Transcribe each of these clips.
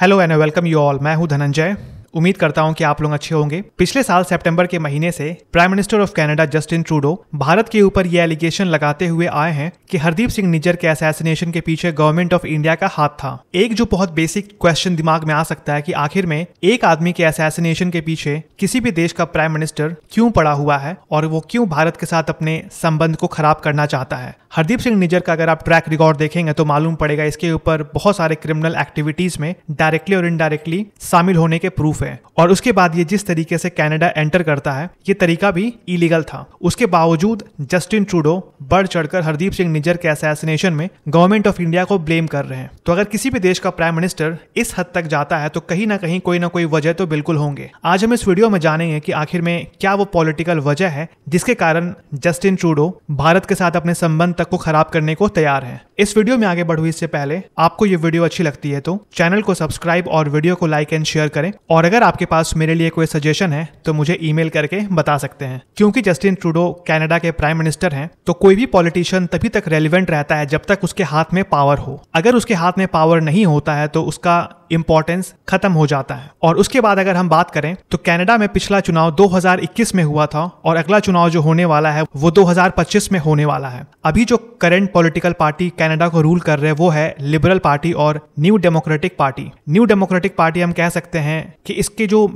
hello and welcome you all मैं हूं धनंजय उम्मीद करता हूँ कि आप लोग अच्छे होंगे पिछले साल सितंबर के महीने से prime minister of Canada Justin Trudeau Bharat के ऊपर ये एलिगेशन लगाते हुए आए हैं कि हरदीप सिंह निजर के असैसिनेशन के पीछे गवर्नमेंट ऑफ इंडिया का हाथ था एक जो बहुत बेसिक क्वेश्चन दिमाग में आ सकता है कि आखिर में एक आदमी के असैसिनेशन के पीछे किसी भी देश का प्राइम मिनिस्टर क्यों पड़ा हुआ है और वो क्यों भारत के साथ अपने संबंध को खराब करना चाहता है हरदीप सिंह निजर का अगर आप ट्रैक रिकॉर्ड देखेंगे तो मालूम पड़ेगा इसके ऊपर बहुत सारे क्रिमिनल एक्टिविटीज में डायरेक्टली और इनडायरेक्टली शामिल होने के प्रूफ प्रूफ है और उसके बाद ये जिस तरीके से कनाडा एंटर करता है ये तरीका भी इलीगल था उसके बावजूद जस्टिन ट्रूडो बढ़ चढ़कर हरदीप सिंह निजर के असैसिनेशन में गवर्नमेंट ऑफ इंडिया को ब्लेम कर रहे हैं तो अगर किसी भी देश का प्राइम मिनिस्टर इस हद तक जाता है तो कहीं ना कहीं कोई ना कोई वजह तो बिल्कुल होंगे आज हम इस वीडियो में जानेंगे कि आखिर में क्या वो पॉलिटिकल वजह है जिसके कारण जस्टिन ट्रूडो भारत के साथ अपने संबंध तक को खराब करने को तैयार है इस वीडियो में आगे बढ़ू इससे पहले आपको ये वीडियो अच्छी लगती है तो चैनल को सब्सक्राइब और वीडियो को लाइक एंड शेयर करें और अगर आपके पास मेरे लिए कोई सजेशन है तो मुझे ईमेल करके बता सकते हैं क्योंकि जस्टिन ट्रूडो कनाडा के प्राइम मिनिस्टर हैं तो कोई भी पॉलिटिशियन तभी तक रेलिवेंट रहता है जब तक उसके हाथ में पावर हो अगर उसके हाथ में पावर नहीं होता है तो उसका इंपॉर्टेंस खत्म हो जाता है और उसके बाद अगर हम बात करें तो कनाडा में पिछला चुनाव 2021 में हुआ था और अगला चुनाव जो होने वाला है वो 2025 में होने वाला है अभी जो करंट पॉलिटिकल पार्टी कनाडा को रूल कर रहे वो है लिबरल पार्टी और new democratic party new democratic party हम कह सकते हैं कि इसके जो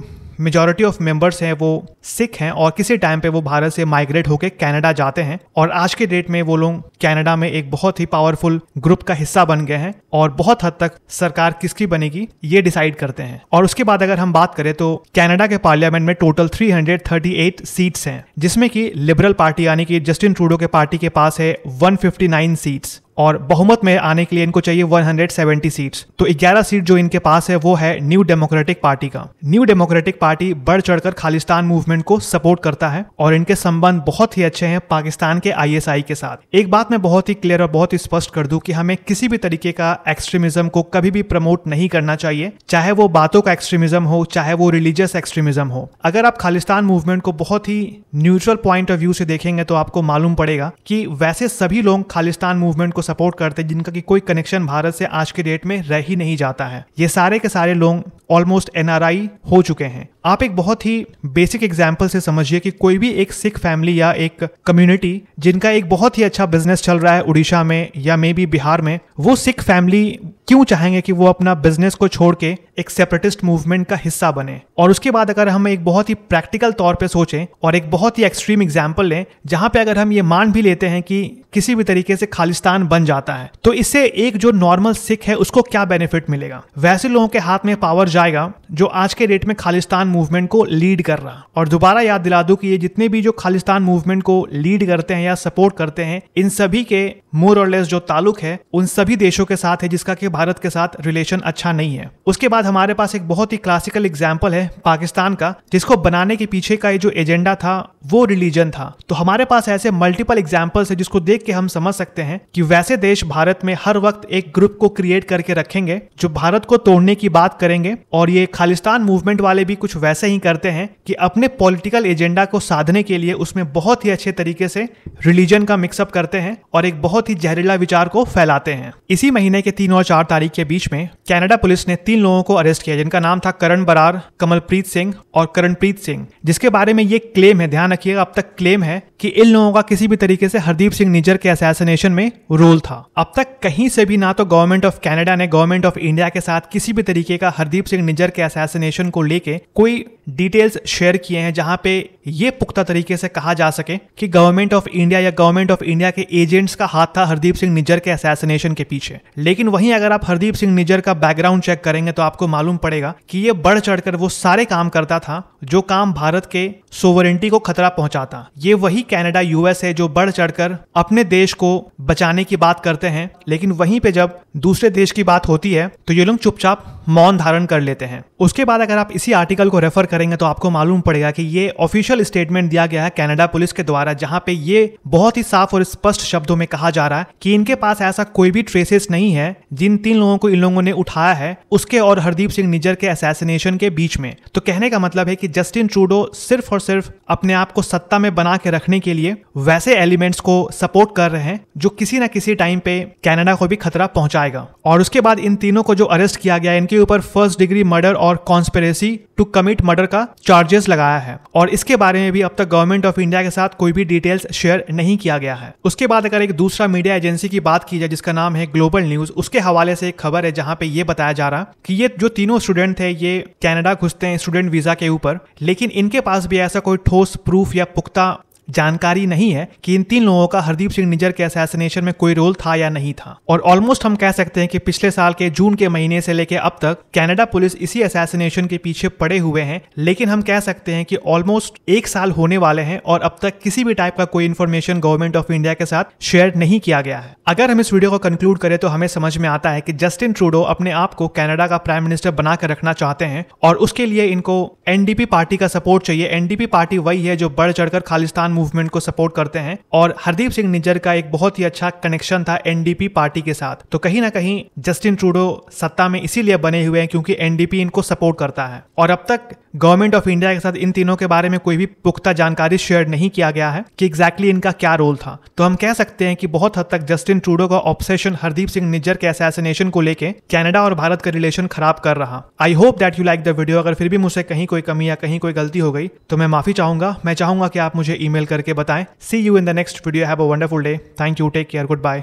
मेजॉरिटी ऑफ मेंबर्स हैं वो सिख हैं और किसी टाइम पे वो भारत से माइग्रेट होकर कनाडा जाते हैं और आज के डेट में वो लोग कनाडा में एक बहुत ही पावरफुल ग्रुप का हिस्सा बन गए हैं और बहुत हद तक सरकार किसकी बनेगी ये डिसाइड करते हैं और उसके बाद अगर हम बात करें तो कनाडा के पार्लियामेंट में टोटल 338 सीट्स हैं जिसमें कि लिबरल पार्टी यानी कि जस्टिन ट्रूडो के पार्टी के पास है 159 सीट्स और बहुमत में आने के लिए इनको चाहिए 170 सीट्स तो 11 सीट जो इनके पास है वो है न्यू डेमोक्रेटिक पार्टी का न्यू डेमोक्रेटिक पार्टी बढ़ चढ़कर खालिस्तान मूवमेंट को सपोर्ट करता है और इनके संबंध बहुत ही अच्छे हैं पाकिस्तान के आईएसआई के साथ एक बात मैं बहुत ही क्लियर और बहुत ही स्पष्ट कर दूं कि हमें किसी भी तरीके का एक्सट्रीमिज्म को कभी भी प्रमोट नहीं करना चाहिए चाहे वो बातों का एक्सट्रीमिज्म हो चाहे वो रिलीजियस एक्सट्रीमिज्म हो अगर आप खालिस्तान मूवमेंट को बहुत ही न्यूट्रल पॉइंट ऑफ व्यू से देखेंगे तो आपको मालूम पड़ेगा कि वैसे सभी लोग खालिस्तान मूवमेंट को सपोर्ट करते हैं जिनका की कोई कनेक्शन भारत से आज के डेट में रह ही नहीं जाता है ये सारे के सारे लोग ऑलमोस्ट एनआरआई हो चुके हैं आप एक बहुत ही बेसिक एग्जाम्पल से समझिए कि कोई भी एक सिख फैमिली या एक कम्युनिटी जिनका एक बहुत ही अच्छा बिजनेस चल रहा है उड़ीसा में या मे बी बिहार में वो सिख फैमिली क्यों चाहेंगे कि वो अपना बिजनेस को छोड़ के एक सेपरेटिस्ट मूवमेंट का हिस्सा बने और उसके बाद अगर हम एक बहुत ही प्रैक्टिकल तौर पे सोचें और एक बहुत ही एक्सट्रीम एग्जाम्पल लें जहां पे अगर हम ये मान भी लेते हैं कि किसी भी तरीके से खालिस्तान बन जाता है तो इससे एक जो नॉर्मल सिख है उसको क्या बेनिफिट मिलेगा वैसे लोगों के हाथ में पावर जाएगा जो आज के डेट में खालिस्तान मूवमेंट को लीड कर रहा और दोबारा याद दिला दूं कि ये जितने भी जो खालिस्तान मूवमेंट को लीड करते हैं या सपोर्ट करते हैं इन सभी के मोर और लेस जो ताल्लुक है उन सभी देशों के साथ है जिसका कि भारत के साथ रिलेशन अच्छा नहीं है उसके बाद हमारे पास एक बहुत ही क्लासिकल एग्जाम्पल है पाकिस्तान का जिसको बनाने के पीछे का ये जो एजेंडा था वो रिलीजन था तो हमारे पास ऐसे मल्टीपल एग्जाम्पल्स है जिसको देख के हम समझ सकते हैं कि वैसे देश भारत में हर वक्त एक ग्रुप को क्रिएट करके रखेंगे जो भारत को तोड़ने की बात करेंगे और ये खालिस्तान मूवमेंट वाले भी कुछ वैसे ही करते हैं कि अपने पॉलिटिकल एजेंडा को साधने के लिए उसमें बहुत ही अच्छे तरीके से रिलीजन का मिक्सअप करते हैं और एक बहुत ही जहरीला विचार को फैलाते हैं इसी महीने के तीन और चार तारीख के बीच में कैनेडा पुलिस ने तीन लोगों को अरेस्ट किया जिनका नाम था करण बरार कमलप्रीत सिंह और करणप्रीत सिंह जिसके बारे में ये क्लेम है ध्यान रखिएगा अब तक क्लेम है कि इन लोगों का किसी भी तरीके से हरदीप सिंह निजर के असैसिनेशन में रोल था अब तक कहीं से भी ना तो गवर्नमेंट ऑफ कैनेडा ने गवर्नमेंट ऑफ इंडिया के साथ किसी भी तरीके का हरदीप सिंह निजर के असैसिनेशन को लेके कोई Today डिटेल्स शेयर किए हैं जहां पे ये पुख्ता तरीके से कहा जा सके कि गवर्नमेंट ऑफ इंडिया या गवर्नमेंट ऑफ इंडिया के एजेंट्स का हाथ था हरदीप सिंह निजर के असैसिनेशन के पीछे लेकिन वहीं अगर आप हरदीप सिंह निजर का बैकग्राउंड चेक करेंगे तो आपको मालूम पड़ेगा कि ये बढ़ चढ़कर वो सारे काम करता था जो काम भारत के सोवरेंटी को खतरा पहुंचाता ये वही कैनेडा यूएस है जो बढ़ चढ़कर अपने देश को बचाने की बात करते हैं लेकिन वहीं पे जब दूसरे देश की बात होती है तो ये लोग चुपचाप मौन धारण कर लेते हैं उसके बाद अगर आप इसी आर्टिकल को रेफर करेंगे तो आपको मालूम पड़ेगा कि ये ऑफिशियल स्टेटमेंट दिया गया है कनाडा पुलिस के द्वारा जहां पे ये बहुत ही साफ और स्पष्ट शब्दों में कहा जा रहा है कि इनके पास ऐसा कोई भी ट्रेसेस नहीं है जिन तीन लोगों को इन लोगों ने उठाया है उसके और हरदीप सिंह निजर के असैसिनेशन के बीच में तो कहने का मतलब है कि जस्टिन ट्रूडो सिर्फ और सिर्फ अपने आप को सत्ता में बना के रखने के लिए वैसे एलिमेंट्स को सपोर्ट कर रहे हैं जो किसी ना किसी टाइम पे कनाडा को भी खतरा पहुंचाएगा और उसके बाद इन तीनों को जो अरेस्ट किया गया इनके ऊपर फर्स्ट डिग्री मर्डर और conspiracy to commit murder order का चार्जेस लगाया है और इसके बारे में भी अब तक गवर्नमेंट ऑफ इंडिया के साथ कोई भी डिटेल्स शेयर नहीं किया गया है उसके बाद अगर एक दूसरा मीडिया एजेंसी की बात की जाए जिसका नाम है ग्लोबल न्यूज उसके हवाले से एक खबर है जहां पे ये बताया जा रहा कि ये जो तीनों स्टूडेंट थे ये कैनेडा घुसते हैं स्टूडेंट वीजा के ऊपर लेकिन इनके पास भी ऐसा कोई ठोस प्रूफ या पुख्ता जानकारी नहीं है कि इन तीन लोगों का हरदीप सिंह निजर के असैसिनेशन में कोई रोल था या नहीं था और ऑलमोस्ट हम कह सकते हैं कि पिछले साल के जून के महीने से लेकर अब तक कनाडा पुलिस इसी असैसिनेशन के पीछे पड़े हुए हैं लेकिन हम कह सकते हैं कि ऑलमोस्ट एक साल होने वाले हैं और अब तक किसी भी टाइप का कोई इन्फॉर्मेशन गवर्नमेंट ऑफ इंडिया के साथ शेयर नहीं किया गया है अगर हम इस वीडियो को कंक्लूड करें तो हमें समझ में आता है कि जस्टिन ट्रूडो अपने आप को कैनेडा का प्राइम मिनिस्टर बनाकर रखना चाहते हैं और उसके लिए इनको एनडीपी पार्टी का सपोर्ट चाहिए एनडीपी पार्टी वही है जो बढ़ चढ़कर खालिस्तान मूवमेंट को सपोर्ट करते हैं और हरदीप सिंह निज्जर का एक बहुत ही अच्छा कनेक्शन था एनडीपी पार्टी के साथ तो कहीं ना कहीं जस्टिन ट्रूडो सत्ता में इसीलिए बने हुए हैं क्योंकि एनडीपी इनको सपोर्ट करता है और अब तक गवर्नमेंट ऑफ इंडिया के साथ इन तीनों के बारे में कोई भी पुख्ता जानकारी शेयर नहीं किया गया है कि एग्जैक्टली exactly इनका क्या रोल था तो हम कह सकते हैं कि बहुत हद तक जस्टिन ट्रूडो का ऑब्सेशन हरदीप सिंह निज्जर के असैसिनेशन को लेकर कनाडा और भारत का रिलेशन खराब कर रहा I hope that you like the video अगर फिर भी मुझसे कहीं कोई कमी या कहीं कोई गलती हो गई तो मैं माफी चाहूंगा मैं चाहूंगा कि आप मुझे ईमेल करके बताएं see you in the next video have a wonderful day thank you take care good bye